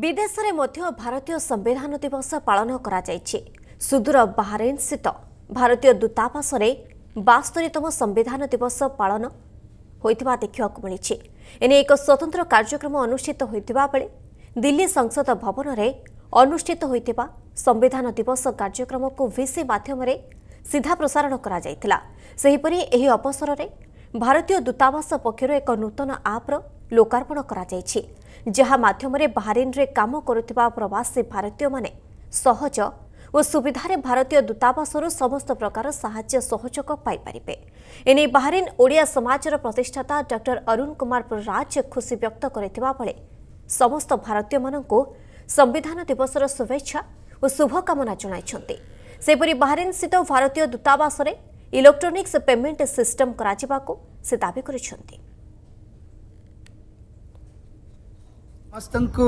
ବିଦେଶରେ ମଧ୍ୟ ଭାରତୀୟ ସମ୍ବିଧାନ ଦିବସ ପାଳନ କରାଯାଇଛି ସୁଦୂର ବାହାରିନ୍ସ୍ଥିତ ଭାରତୀୟ ଦୂତାବାସରେ ବାସ୍ତରୀତମ ସମ୍ବିଧାନ ଦିବସ ପାଳନ ହୋଇଥିବା ଦେଖିବାକୁ ମିଳିଛି ଏନେଇ ଏକ ସ୍ୱତନ୍ତ୍ର କାର୍ଯ୍ୟକ୍ରମ ଅନୁଷ୍ଠିତ ହୋଇଥିବା ବେଳେ ଦିଲ୍ଲୀ ସଂସଦ ଭବନରେ ଅନୁଷ୍ଠିତ ହୋଇଥିବା ସମ୍ବିଧାନ ଦିବସ କାର୍ଯ୍ୟକ୍ରମକୁ ଭିସି ମାଧ୍ୟମରେ ସିଧା ପ୍ରସାରଣ କରାଯାଇଥିଲା ସେହିପରି ଏହି ଅବସରରେ ଭାରତୀୟ ଦୂତାବାସ ପକ୍ଷରୁ ଏକ ନୂତନ ଆପ୍ର ଲୋକାର୍ପଣ କରାଯାଇଛି ଯାହା ମାଧ୍ୟମରେ ବାହାରିନ୍ରେ କାମ କରୁଥିବା ପ୍ରବାସୀ ଭାରତୀୟମାନେ ସହଜ ଓ ସୁବିଧାରେ ଭାରତୀୟ ଦୂତାବାସରୁ ସମସ୍ତ ପ୍ରକାର ସାହାଯ୍ୟ ସହଯୋଗ ପାଇପାରିବେ ଏନେଇ ବାହାରିନ୍ ଓଡ଼ିଆ ସମାଜର ପ୍ରତିଷ୍ଠାତା ଡକ୍ଟର ଅରୁଣ କୁମାର ରାଜ ଖୁସି ବ୍ୟକ୍ତ କରିଥିବା ବେଳେ ସମସ୍ତ ଭାରତୀୟମାନଙ୍କୁ ସମ୍ଭିଧାନ ଦିବସର ଶୁଭେଚ୍ଛା ଓ ଶୁଭକାମନା ଜଣାଇଛନ୍ତି ସେହିପରି ବାହାରିନ୍ସ୍ଥିତ ଭାରତୀୟ ଦୂତାବାସରେ ଇଲେକ୍ଟ୍ରୋନିକ୍ସ ପେମେଣ୍ଟ ସିଷ୍ଟମ୍ କରାଯିବାକୁ ସେ ଦାବି କରିଛନ୍ତି ସମସ୍ତଙ୍କୁ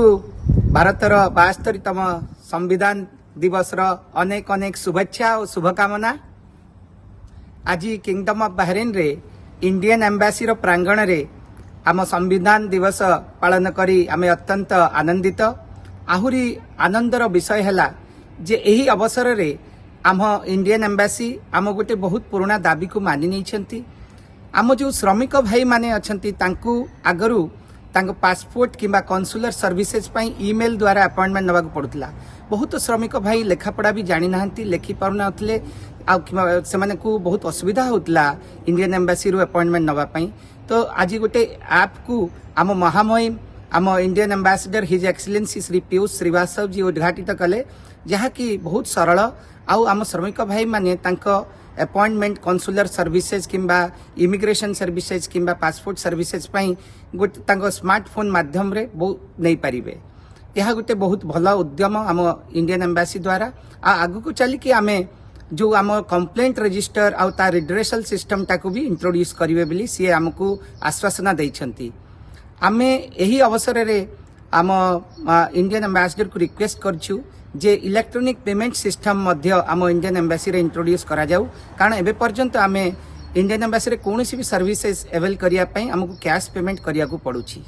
ଭାରତର ବାସ୍ତରୀତମ ସମ୍ବିଧାନ ଦିବସର ଅନେକ ଅନେକ ଶୁଭେଚ୍ଛା ଓ ଶୁଭକାମନା ଆଜି କିଙ୍ଗଡମ୍ ଅଫ୍ ବାହାରିନ୍ରେ ଇଣ୍ଡିଆନ୍ ଏମ୍ବାସିର ପ୍ରାଙ୍ଗଣରେ ଆମ ସମ୍ବିଧାନ ଦିବସ ପାଳନ କରି ଆମେ ଅତ୍ୟନ୍ତ ଆନନ୍ଦିତ ଆହୁରି ଆନନ୍ଦର ବିଷୟ ହେଲା ଯେ ଏହି ଅବସରରେ ଆମ ଇଣ୍ଡିଆନ୍ ଏମ୍ବାସି ଆମ ଗୋଟିଏ ବହୁତ ପୁରୁଣା ଦାବିକୁ ମାନି ନେଇଛନ୍ତି ଆମ ଯେଉଁ ଶ୍ରମିକ ଭାଇମାନେ ଅଛନ୍ତି ତାଙ୍କୁ ଆଗରୁ ତାଙ୍କ ପାସପୋର୍ଟ କିମ୍ବା କନସୁଲାର ସର୍ଭିସେସ୍ ପାଇଁ ଇମେଲ ଦ୍ୱାରା ଆପଏଣ୍ଟମେଣ୍ଟ ନେବାକୁ ପଡ଼ୁଥିଲା ବହୁତ ଶ୍ରମିକ ଭାଇ ଲେଖାପଢ଼ା ବି ଜାଣିନାହାନ୍ତି ଲେଖିପାରୁନଥିଲେ ଆଉ କିମ୍ବା ସେମାନଙ୍କୁ ବହୁତ ଅସୁବିଧା ହେଉଥିଲା ଇଣ୍ଡିଆନ୍ ଏମ୍ବାସିରୁ ଆପଏଣ୍ଟମେଣ୍ଟ ନେବା ପାଇଁ ତ ଆଜି ଗୋଟେ ଆପ୍କୁ ଆମ ମହାମହିମ ଆମ Indian ambassador his excellency Shri Piyush Srivastava ji ଉଦ୍ଘାଟିତ କଲେ ଯାହାକି ବହୁତ ସରଳ ଆଉ ଆମ ଶ୍ରମିକ ଭାଇମାନେ ତାଙ୍କ ଆପଏଣ୍ଟମେଣ୍ଟ କନସୁଲାର ସର୍ଭିସେସ୍ କିମ୍ବା ଇମିଗ୍ରେସନ୍ ସର୍ଭିସେସ୍ କିମ୍ବା ପାସପୋର୍ଟ ସର୍ଭିସେସ୍ ପାଇଁ ଗୋଟେ ତାଙ୍କ ସ୍ମାର୍ଟଫୋନ୍ ମାଧ୍ୟମରେ ବହୁ ନେଇପାରିବେ ଏହା ଗୋଟେ ବହୁତ ଭଲ ଉଦ୍ୟମ ଆମ ଇଣ୍ଡିଆନ୍ ଏମ୍ବାସି ଦ୍ୱାରା ଆଉ ଆଗକୁ ଚାଲିକି ଆମେ ଯେଉଁ ଆମ କମ୍ପ୍ଲେଣ୍ଟ ରେଜିଷ୍ଟର ଆଉ ତା ରିଡ୍ରେସାଲ୍ ସିଷ୍ଟମଟାକୁ ବି ଇଣ୍ଟ୍ରୋଡ୍ୟୁସ୍ କରିବେ ବୋଲି ସିଏ ଆମକୁ ଆଶ୍ୱାସନା ଦେଇଛନ୍ତି ଆମେ ଏହି ଅବସରରେ ଆମ ଇଣ୍ଡିଆନ୍ ଆମ୍ବାସିଡରକୁ ରିକ୍ୱେଷ୍ଟ କରିଛୁ যে ଇଲେକ୍ଟ୍ରୋନିକ୍ ପେମେଣ୍ଟ ସିଷ୍ଟମ୍ ମଧ୍ୟ ଆମ ଇଣ୍ଡିଆନ୍ ଏମ୍ବାସିରେ ଇଣ୍ଟ୍ରୋଡ୍ୟୁସ୍ କରାଯାଉ କାରଣ ଏବେ ପର୍ଯ୍ୟନ୍ତ ଆମେ ଇଣ୍ଡିଆନ୍ ଏମ୍ବାସିରେ କୌଣସି ବି ସର୍ଭିସେସ୍ ଆଭେଲ୍ କରିବା ପାଇଁ ଆମକୁ କ୍ୟାସ୍ ପେମେଣ୍ଟ କରିବାକୁ ପଡ଼ୁଛି